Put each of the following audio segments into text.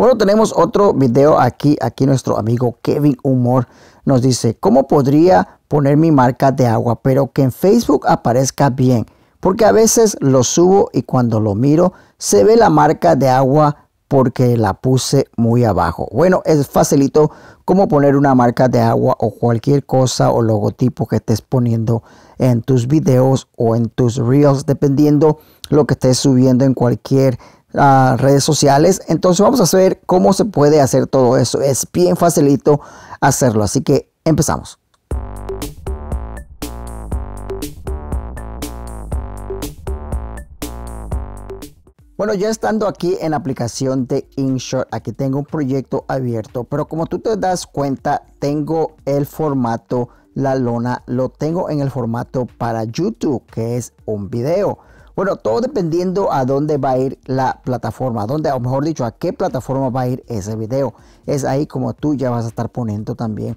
Bueno, tenemos otro video aquí. Aquí nuestro amigo Kevin Humor nos dice, ¿cómo podría poner mi marca de agua pero que en Facebook aparezca bien? Porque a veces lo subo y cuando lo miro se ve la marca de agua porque la puse muy abajo. Bueno, es facilito como poner una marca de agua o cualquier cosa o logotipo que estés poniendo en tus videos o en tus reels, dependiendo lo que estés subiendo en cualquier redes sociales. Entonces vamos a ver cómo se puede hacer todo eso. Es bien facilito hacerlo. Así que empezamos. Bueno, ya estando aquí en la aplicación de InShot, aquí tengo un proyecto abierto, pero como tú te das cuenta, tengo el formato, la lona, lo tengo en el formato para YouTube, que es un video. Bueno, todo dependiendo a dónde va a ir la plataforma, a dónde, o mejor dicho, a qué plataforma va a ir ese video. Es ahí como tú ya vas a estar poniendo también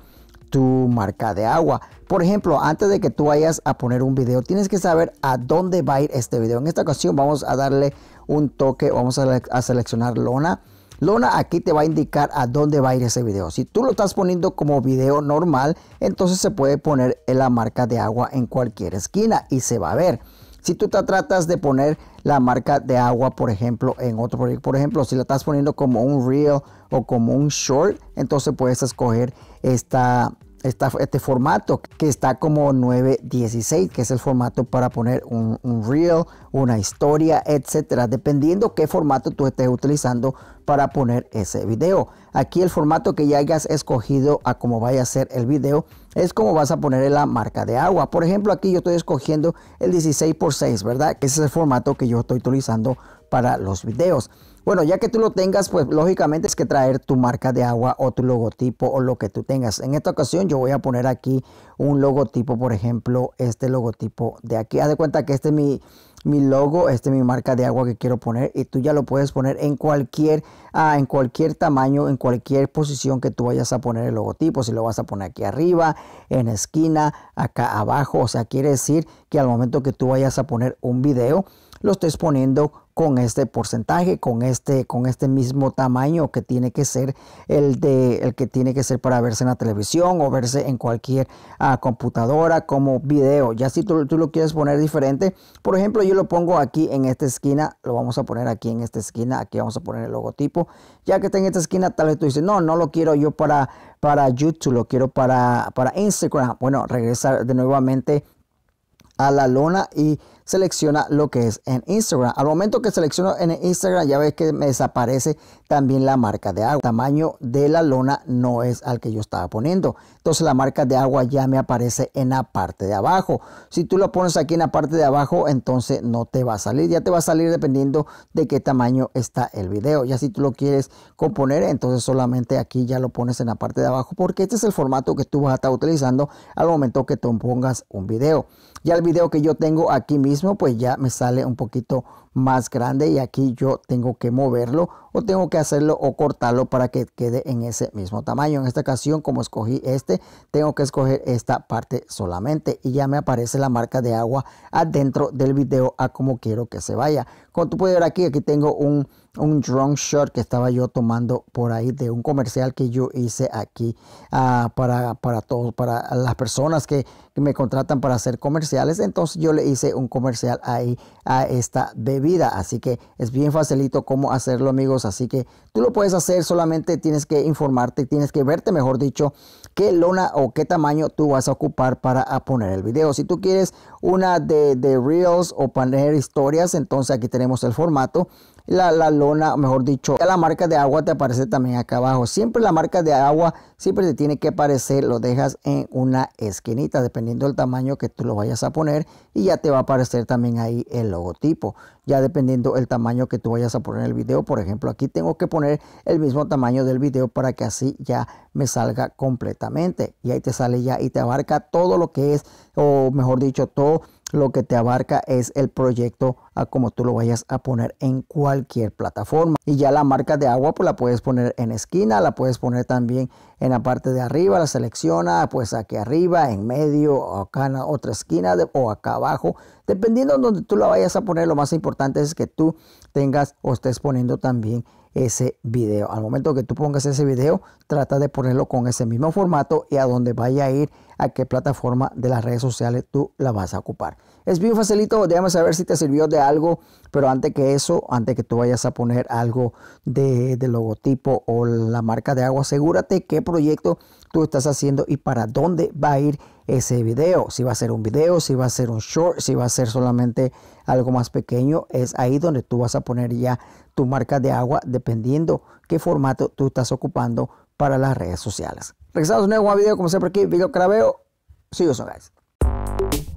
tu marca de agua. Por ejemplo, antes de que tú vayas a poner un video, tienes que saber a dónde va a ir este video. En esta ocasión vamos a darle un toque, vamos a, seleccionar lona. Lona aquí te va a indicar a dónde va a ir ese video. Si tú lo estás poniendo como video normal, entonces se puede poner la marca de agua en cualquier esquina y se va a ver. Si tú te tratas de poner la marca de agua, por ejemplo, en otro proyecto, por ejemplo, si la estás poniendo como un Real o como un short, entonces puedes escoger esta este formato que está como 916, que es el formato para poner un, un reel, una historia, etcétera, dependiendo qué formato tú estés utilizando para poner ese video. Aquí el formato que ya hayas escogido a cómo vaya a ser el video es como vas a poner la marca de agua. Por ejemplo, aquí yo estoy escogiendo el 16 x 6, ¿verdad? Ese es el formato que yo estoy utilizando para los videos. Bueno, ya que tú lo tengas, pues lógicamente es que traer tu marca de agua o tu logotipo o lo que tú tengas. En esta ocasión yo voy a poner aquí un logotipo, por ejemplo, este logotipo de aquí. Haz de cuenta que este es mi, mi logo, este es mi marca de agua que quiero poner y tú ya lo puedes poner en cualquier, ah, en cualquier tamaño, en cualquier posición que tú vayas a poner el logotipo. Si lo vas a poner aquí arriba, en esquina, acá abajo. O sea, quiere decir que al momento que tú vayas a poner un video, lo estés poniendo con este porcentaje, con este, con este mismo tamaño que tiene que ser el, de, que tiene que ser para verse en la televisión o verse en cualquier ah, computadora como video. Ya si tú, lo quieres poner diferente, por ejemplo, yo lo pongo aquí en esta esquina, lo vamos a poner aquí en esta esquina, aquí vamos a poner el logotipo. Ya que está en esta esquina, tal vez tú dices, no, no lo quiero yo para, para YouTube, lo quiero para, para Instagram. Bueno, regresar de nuevamente a la lona y selecciona lo que es en Instagram. Al momento que selecciono en Instagram ya ves que me desaparece también la marca de agua. El tamaño de la lona no es al que yo estaba poniendo. Entonces la marca de agua ya me aparece en la parte de abajo. Si tú lo pones aquí en la parte de abajo entonces no te va a salir. Ya te va a salir dependiendo de qué tamaño está el video. Ya si tú lo quieres componer entonces solamente aquí ya lo pones en la parte de abajo porque este es el formato que tú vas a estar utilizando al momento que tú pongas un video. Ya el video que yo tengo aquí mismo pues ya me sale un poquito más grande y aquí yo tengo que moverlo o tengo que hacerlo o cortarlo para que quede en ese mismo tamaño. En esta ocasión como escogí este tengo que escoger esta parte solamente y ya me aparece la marca de agua adentro del video a como quiero que se vaya. Como tú puedes ver aquí, aquí tengo un un drone shot que estaba yo tomando por ahí de un comercial que yo hice aquí ah, para, para todos, para las personas que, me contratan para hacer comerciales. Entonces yo le hice un comercial ahí a esta bebida. Así que es bien facilito cómo hacerlo amigos. Así que tú lo puedes hacer, solamente tienes que informarte, tienes que verte mejor dicho qué lona o qué tamaño tú vas a ocupar para poner el video. Si tú quieres una de, de Reels o poner historias, entonces aquí tenemos el formato la, lona, mejor dicho, la marca de agua te aparece también acá abajo. Siempre la marca de agua, siempre te tiene que aparecer, lo dejas en una esquinita, dependiendo del tamaño que tú lo vayas a poner y ya te va a aparecer también ahí el logotipo. Ya dependiendo el tamaño que tú vayas a poner el video, por ejemplo, aquí tengo que poner el mismo tamaño del video para que así ya me salga completamente. Y ahí te sale ya y te abarca todo lo que es, o mejor dicho, todo lo que te abarca es el proyecto a como tú lo vayas a poner en cualquier plataforma. Y ya la marca de agua pues la puedes poner en esquina, la puedes poner también en la parte de arriba, la selecciona pues aquí arriba, en medio, acá en otra esquina o acá abajo. Dependiendo donde tú la vayas a poner, lo más importante es que tú tengas o estés poniendo también ese video. Al momento que tú pongas ese video, trata de ponerlo con ese mismo formato y a dónde vaya a ir, a qué plataforma de las redes sociales tú la vas a ocupar. Es bien facilito, déjame saber si te sirvió de algo, pero antes que eso, antes que tú vayas a poner algo de, de logotipo o la marca de agua, asegúrate qué proyecto tú estás haciendo y para dónde va a ir ese video, si va a ser un video, si va a ser un short, si va a ser solamente algo más pequeño, es ahí donde tú vas a poner ya tu marca de agua dependiendo qué formato tú estás ocupando para las redes sociales. Regresamos un nuevo video como siempre aquí, video craveo. See guys.